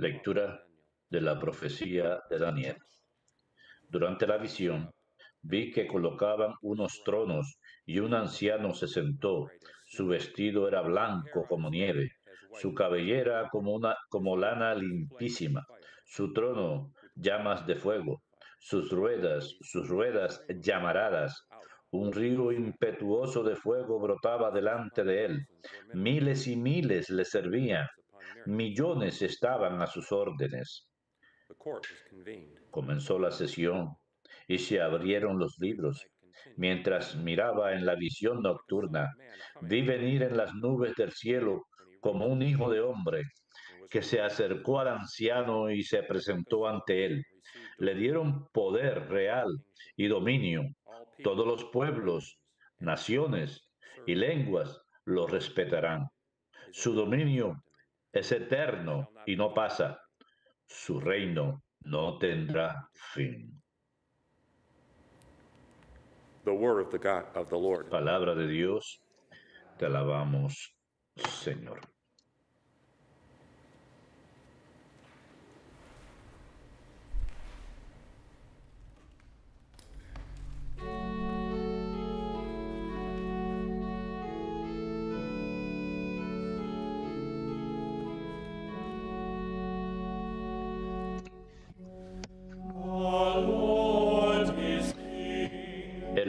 Lectura de la profecía de Daniel. Durante la visión, vi que colocaban unos tronos y un anciano se sentó. Su vestido era blanco como nieve, su cabellera como, una, como lana limpísima, su trono llamas de fuego, sus ruedas, sus ruedas llamaradas. Un río impetuoso de fuego brotaba delante de él. Miles y miles le servían Millones estaban a sus órdenes. Comenzó la sesión y se abrieron los libros. Mientras miraba en la visión nocturna, vi venir en las nubes del cielo como un hijo de hombre que se acercó al anciano y se presentó ante él. Le dieron poder real y dominio. Todos los pueblos, naciones y lenguas lo respetarán. Su dominio es eterno y no pasa. Su reino no tendrá fin. The Palabra de Dios, te alabamos, Señor.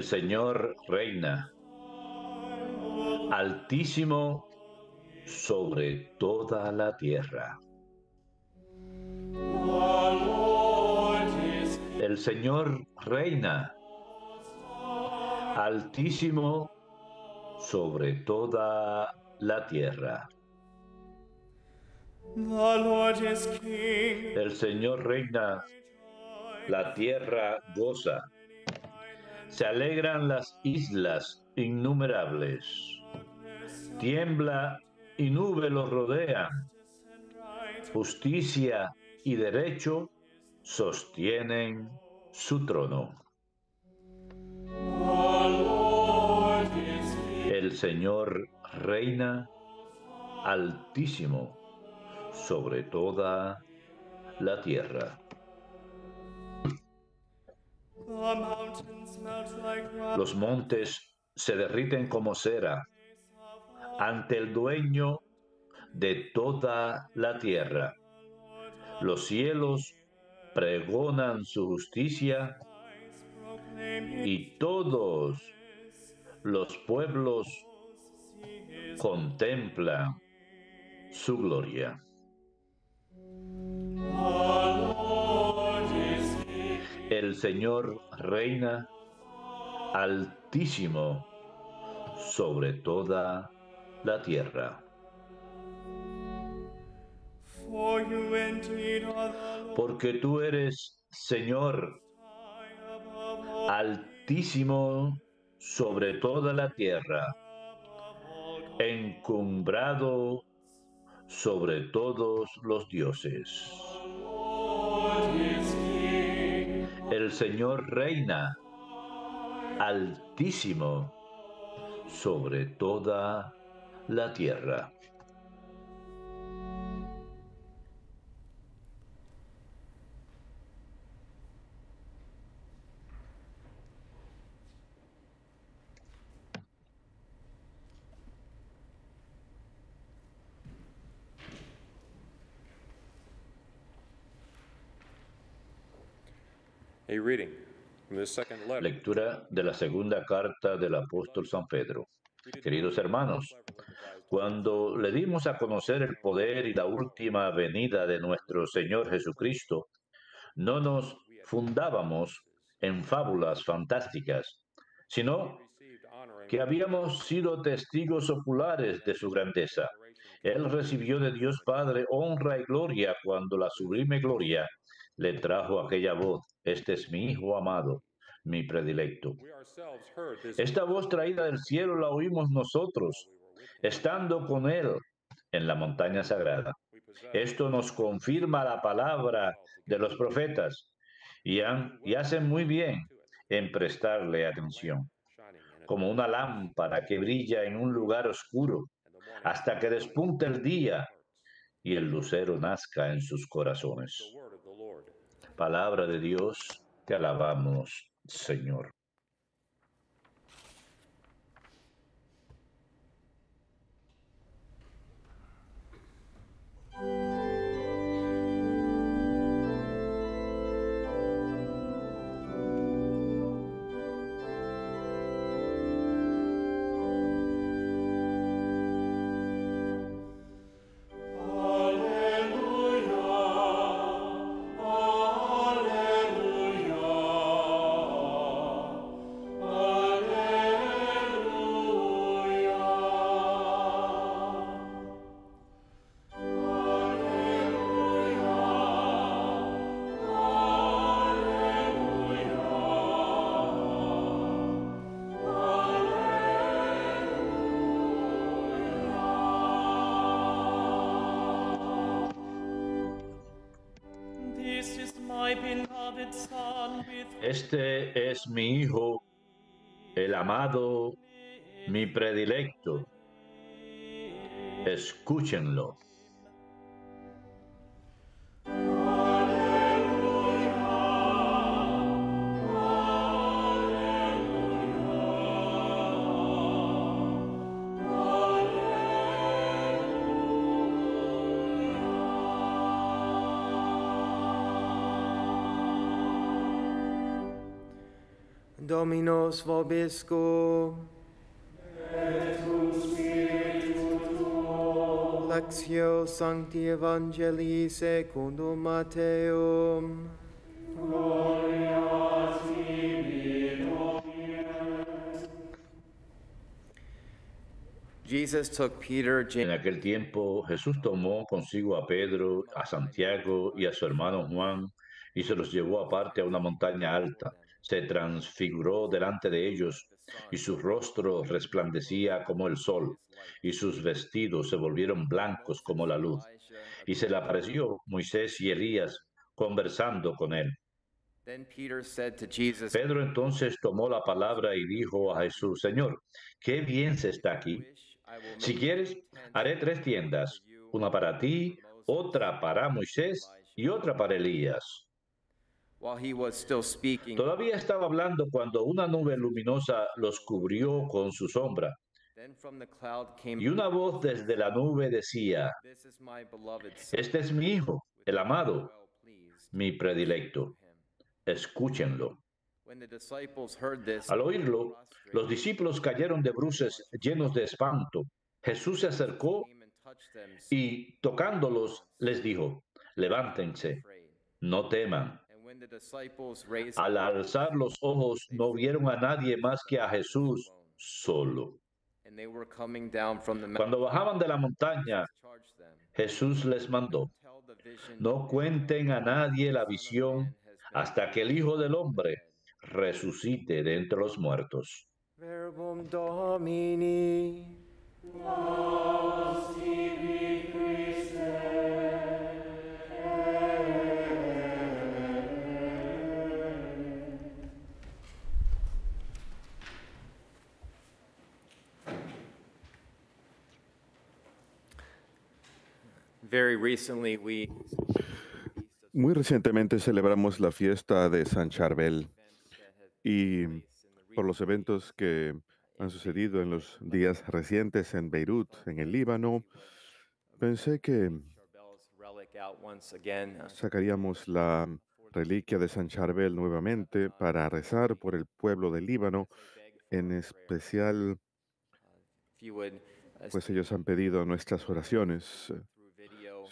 Señor reina, altísimo sobre toda la tierra. El Señor reina, altísimo sobre toda la tierra. El Señor reina, la tierra goza. Se alegran las islas innumerables. Tiembla y nube lo rodean. Justicia y derecho sostienen su trono. El Señor reina altísimo sobre toda la tierra. Los montes se derriten como cera ante el dueño de toda la tierra. Los cielos pregonan su justicia y todos los pueblos contemplan su gloria. El Señor reina altísimo sobre toda la tierra. Porque tú eres Señor altísimo sobre toda la tierra, encumbrado sobre todos los dioses. El Señor reina altísimo sobre toda la tierra. Lectura de la segunda carta del apóstol San Pedro. Queridos hermanos, cuando le dimos a conocer el poder y la última venida de nuestro Señor Jesucristo, no nos fundábamos en fábulas fantásticas, sino que habíamos sido testigos oculares de su grandeza. Él recibió de Dios Padre honra y gloria cuando la sublime gloria le trajo aquella voz, este es mi Hijo amado, mi predilecto. Esta voz traída del cielo la oímos nosotros, estando con Él en la montaña sagrada. Esto nos confirma la palabra de los profetas y, hacen muy bien en prestarle atención, como una lámpara que brilla en un lugar oscuro hasta que despunte el día y el lucero nazca en sus corazones. Palabra de Dios, te alabamos, Señor. Este es mi Hijo, el amado, mi predilecto. Escúchenlo. Deus vobiscum. Et Lectio Sancti Evangelii secundum Mateum. Gloria a tibi, Jesus took Peter, James. En aquel tiempo Jesús tomó consigo a Pedro, a Santiago y a su hermano Juan y se los llevó aparte a una montaña alta se transfiguró delante de ellos, y su rostro resplandecía como el sol, y sus vestidos se volvieron blancos como la luz. Y se le apareció Moisés y Elías conversando con él. Pedro entonces tomó la palabra y dijo a Jesús, Señor, qué bien se está aquí. Si quieres, haré tres tiendas, una para ti, otra para Moisés y otra para Elías. Todavía estaba hablando cuando una nube luminosa los cubrió con su sombra. Y una voz desde la nube decía, este es mi hijo, el amado, mi predilecto. Escúchenlo. Al oírlo, los discípulos cayeron de bruces llenos de espanto. Jesús se acercó y tocándolos les dijo, levántense, no teman. Al alzar los ojos no vieron a nadie más que a Jesús solo. Cuando bajaban de la montaña, Jesús les mandó, no cuenten a nadie la visión hasta que el Hijo del Hombre resucite de entre los muertos. Muy recientemente celebramos la fiesta de San Charbel y por los eventos que han sucedido en los días recientes en Beirut, en el Líbano, pensé que sacaríamos la reliquia de San Charbel nuevamente para rezar por el pueblo del Líbano, en especial, pues ellos han pedido nuestras oraciones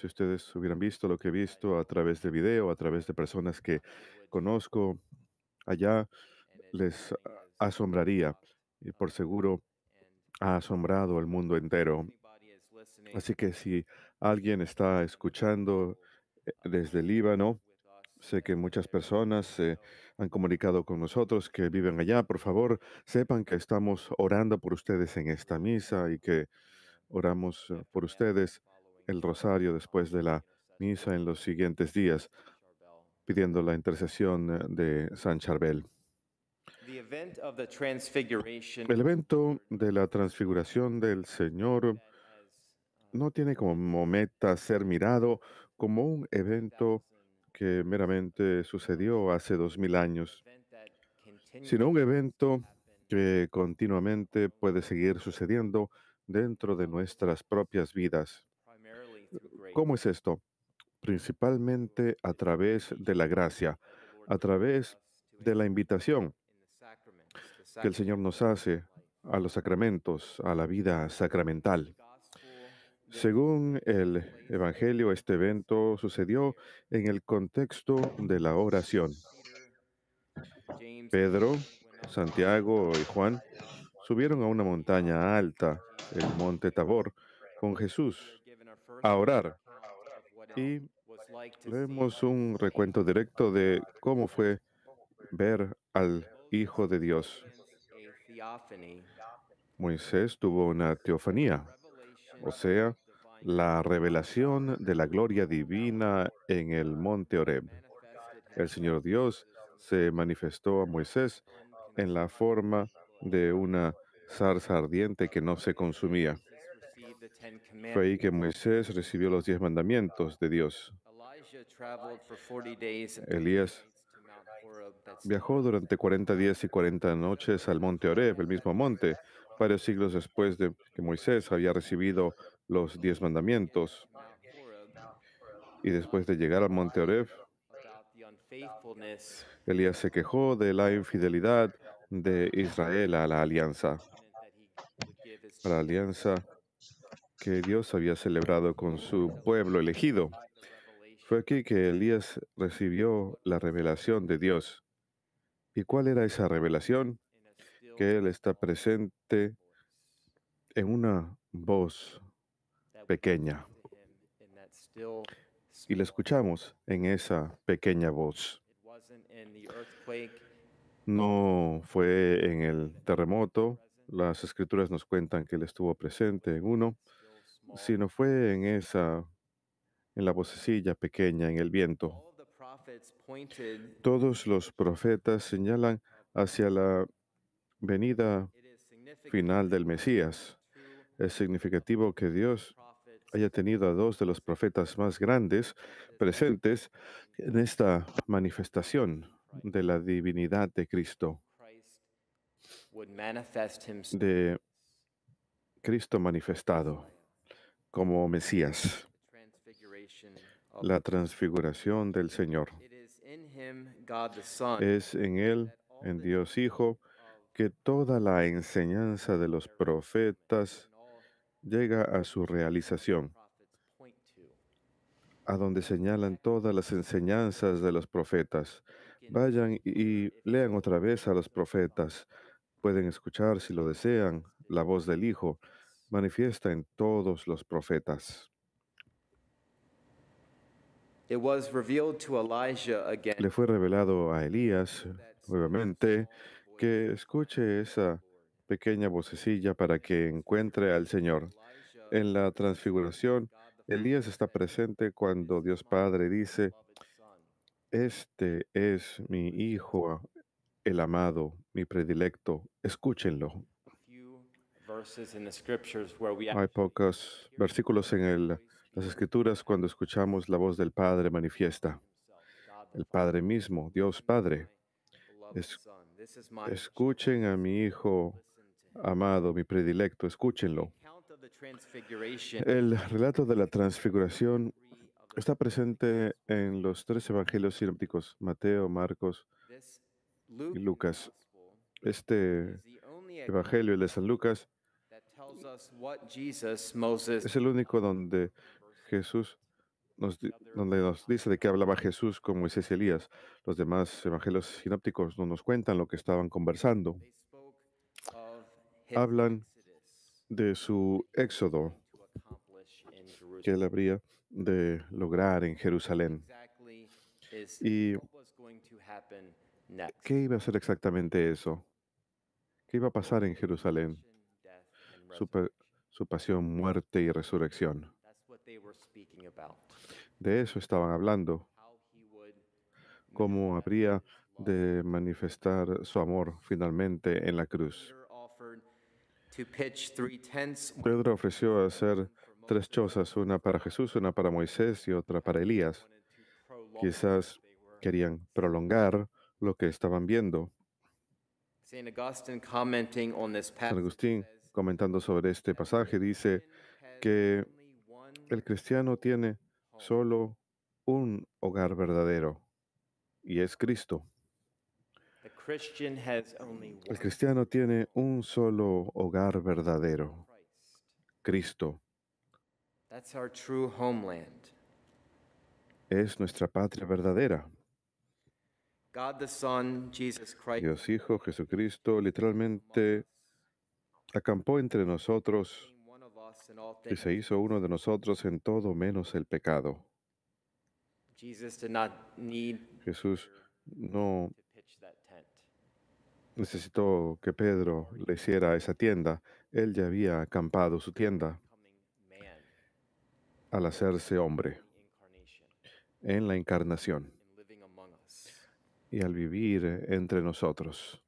ustedes hubieran visto lo que he visto a través de video, a través de personas que conozco allá, les asombraría y por seguro ha asombrado al mundo entero. Así que si alguien está escuchando eh, desde Líbano, sé que muchas personas se han comunicado con nosotros que viven allá. Por favor, sepan que estamos orando por ustedes en esta misa y que oramos eh, por ustedes el rosario después de la misa en los siguientes días, pidiendo la intercesión eh, de San Charbel. El evento de la transfiguración del Señor no tiene como meta ser mirado como un evento que meramente sucedió hace dos mil años, sino un evento que continuamente puede seguir sucediendo dentro de nuestras propias vidas. ¿Cómo es esto? Principalmente a través de la gracia, a través de la invitación que el Señor nos hace a los sacramentos, a la vida sacramental. Según el Evangelio, este evento sucedió en el contexto de la oración. Pedro, Santiago y Juan subieron a una montaña alta, el monte Tabor, con Jesús a orar. Y leemos un recuento directo de cómo fue ver al Hijo de Dios. Moisés tuvo una teofanía, o sea, la revelación de la gloria divina en el monte Oreb. El Señor Dios se manifestó a Moisés en la forma de una zarza ardiente que no se consumía. Fue ahí que Moisés recibió los diez mandamientos de Dios. Elías viajó durante 40 días y 40 noches al monte Oreb, el mismo monte, varios siglos después de que Moisés había recibido los diez mandamientos. Y después de llegar al monte Oreb, Elías se quejó de la infidelidad de Israel a la alianza. La alianza que Dios había celebrado con su pueblo elegido. Fue aquí que Elías recibió la revelación de Dios. ¿Y cuál era esa revelación? Que Él está presente en una voz pequeña. Y la escuchamos en esa pequeña voz. No fue en el terremoto. Las escrituras nos cuentan que Él estuvo presente en uno si no fue en esa, en la vocecilla pequeña, en el viento. Todos los profetas señalan hacia la venida final del Mesías. Es significativo que Dios haya tenido a dos de los profetas más grandes presentes en esta manifestación de la divinidad de Cristo. De Cristo manifestado como Mesías, la transfiguración del Señor. Es en Él, en Dios Hijo, que toda la enseñanza de los profetas llega a su realización, a donde señalan todas las enseñanzas de los profetas. Vayan y lean otra vez a los profetas. Pueden escuchar, si lo desean, la voz del Hijo manifiesta en todos los profetas. Le fue revelado a Elías nuevamente que escuche esa pequeña vocecilla para que encuentre al Señor. En la transfiguración, Elías está presente cuando Dios Padre dice, este es mi Hijo, el amado, mi predilecto, escúchenlo. Hay pocos versículos en el, las escrituras cuando escuchamos la voz del Padre manifiesta. El Padre mismo, Dios Padre. escuchen a mi Hijo amado, mi predilecto, escúchenlo. El relato de la transfiguración está presente en los tres evangelios sinópticos, Mateo, Marcos y Lucas. Este evangelio, de San Lucas, es el único donde Jesús nos, donde nos dice de qué hablaba Jesús con Moisés y Elías. Los demás evangelios sinópticos no nos cuentan lo que estaban conversando. Hablan de su éxodo que él habría de lograr en Jerusalén. ¿Y qué iba a ser exactamente eso? ¿Qué iba a pasar en Jerusalén? su, pasión, muerte y resurrección. De eso estaban hablando, cómo habría de manifestar su amor finalmente en la cruz. Pedro ofreció hacer tres chozas, una para Jesús, una para Moisés y otra para Elías. Quizás querían prolongar lo que estaban viendo. San Agustín comentando sobre este pasaje, dice que el cristiano tiene solo un hogar verdadero y es Cristo. El cristiano tiene un solo hogar verdadero, Cristo. Es nuestra patria verdadera. Dios Hijo, Jesucristo, literalmente acampó entre nosotros y se hizo uno de nosotros en todo menos el pecado. Jesús no necesitó que Pedro le hiciera esa tienda. Él ya había acampado su tienda al hacerse hombre en la encarnación y al vivir entre nosotros.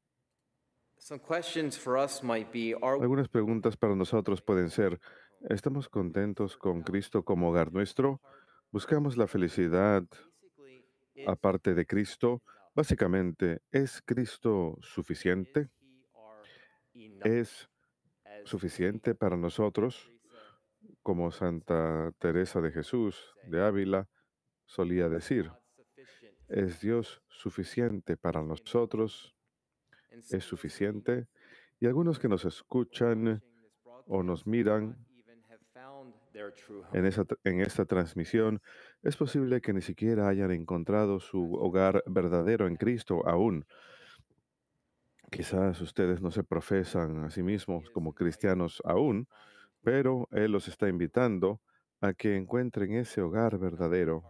Algunas preguntas para nosotros pueden ser, ¿estamos contentos con Cristo como hogar nuestro? ¿Buscamos la felicidad aparte de Cristo? Básicamente, ¿es Cristo suficiente? ¿Es suficiente para nosotros? Como Santa Teresa de Jesús de Ávila solía decir, ¿es Dios suficiente para nosotros? es suficiente y algunos que nos escuchan o nos uh, miran en, esta transmisión, es posible que ni siquiera hayan encontrado su hogar verdadero en Cristo aún. Quizás ustedes no se profesan a sí mismos como cristianos aún, pero Él los está invitando a que encuentren ese hogar verdadero.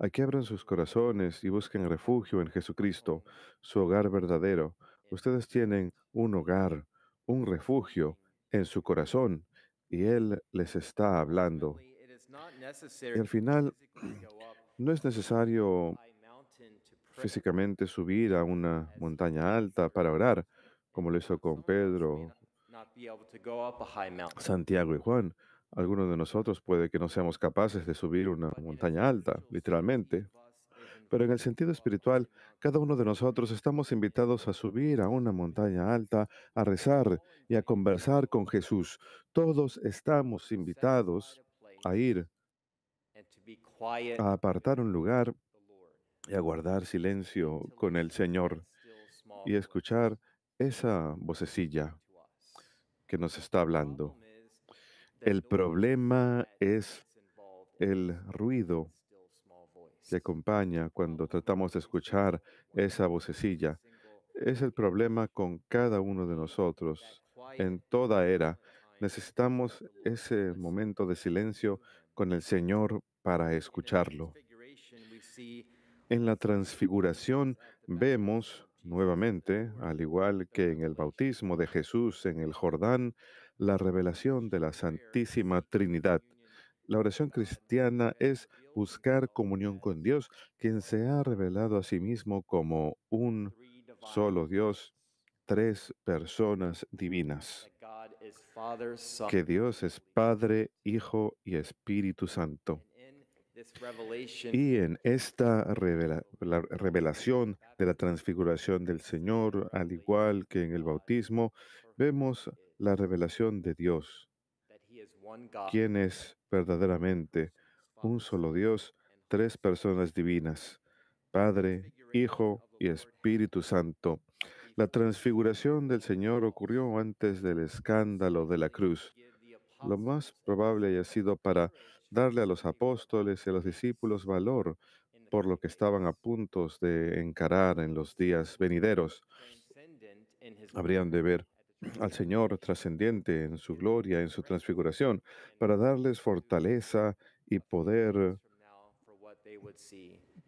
Aquí abran sus corazones y busquen refugio en Jesucristo, su hogar verdadero. Ustedes tienen un hogar, un refugio en su corazón y Él les está hablando. Y al final, no es necesario físicamente subir a una montaña alta para orar, como lo hizo con Pedro, Santiago y Juan. Algunos de nosotros puede que no seamos capaces de subir una montaña alta, literalmente, pero en el sentido espiritual, cada uno de nosotros estamos invitados a subir a una montaña alta, a rezar y a conversar con Jesús. Todos estamos invitados a ir, a apartar un lugar y a guardar silencio con el Señor y escuchar esa vocecilla que nos está hablando. El problema es el ruido que acompaña cuando tratamos de escuchar esa vocecilla. Es el problema con cada uno de nosotros. En toda era necesitamos ese momento de silencio con el Señor para escucharlo. En la transfiguración vemos nuevamente, al igual que en el bautismo de Jesús en el Jordán, la revelación de la Santísima Trinidad. La oración cristiana es buscar comunión con Dios, quien se ha revelado a sí mismo como un solo Dios, tres personas divinas. Que Dios es Padre, Hijo y Espíritu Santo. Y en esta revelación de la transfiguración del Señor, al igual que en el bautismo, vemos la revelación de Dios, quien es verdaderamente un solo Dios, tres personas divinas, Padre, Hijo y Espíritu Santo. La transfiguración del Señor ocurrió antes del escándalo de la cruz. Lo más probable haya sido para darle a los apóstoles y a los discípulos valor por lo que estaban a punto de encarar en los días venideros. Habrían de ver al Señor trascendiente en su gloria, en su transfiguración, para darles fortaleza y poder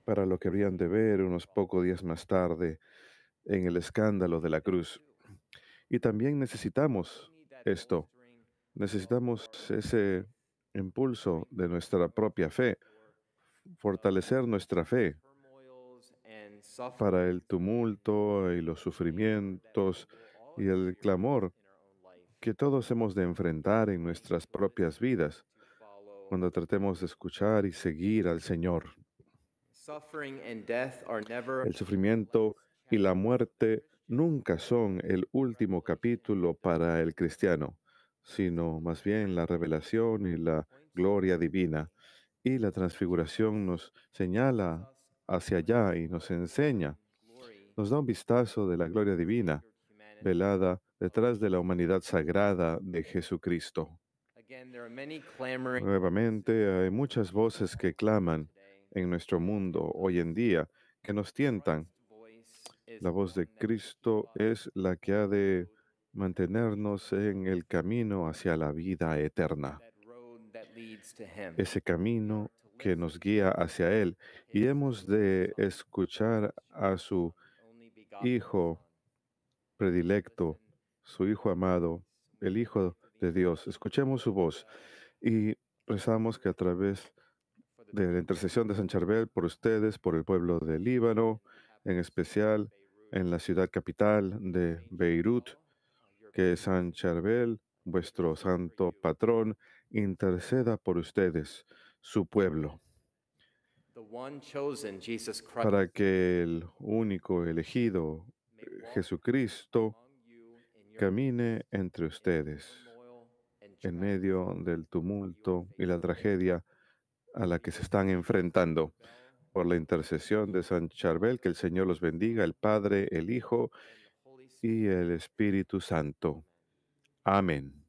para lo que habrían de ver unos pocos días más tarde en el escándalo de la cruz. Y también necesitamos esto, necesitamos ese impulso de nuestra propia fe, fortalecer nuestra fe para el tumulto y los sufrimientos y el clamor que todos hemos de enfrentar en nuestras propias vidas cuando tratemos de escuchar y seguir al Señor. El sufrimiento y la muerte nunca son el último capítulo para el cristiano, sino más bien la revelación y la gloria divina. Y la transfiguración nos señala hacia allá y nos enseña, nos da un vistazo de la gloria divina velada detrás de la humanidad sagrada de Jesucristo. Nuevamente, hay muchas voces que claman en nuestro mundo hoy en día, que nos tientan. La voz de Cristo es la que ha de mantenernos en el camino hacia la vida eterna. Ese camino que nos guía hacia Él. Y hemos de escuchar a su Hijo predilecto, su Hijo amado, el Hijo de Dios. Escuchemos su voz y rezamos que a través de la intercesión de San Charbel por ustedes, por el pueblo de Líbano, en especial en la ciudad capital de Beirut, que San Charbel, vuestro santo patrón, interceda por ustedes, su pueblo, para que el único elegido, eh, Jesucristo camine entre ustedes en medio del tumulto y la tragedia a la que se están enfrentando. Por la intercesión de San Charbel, que el Señor los bendiga, el Padre, el Hijo y el Espíritu Santo. Amén.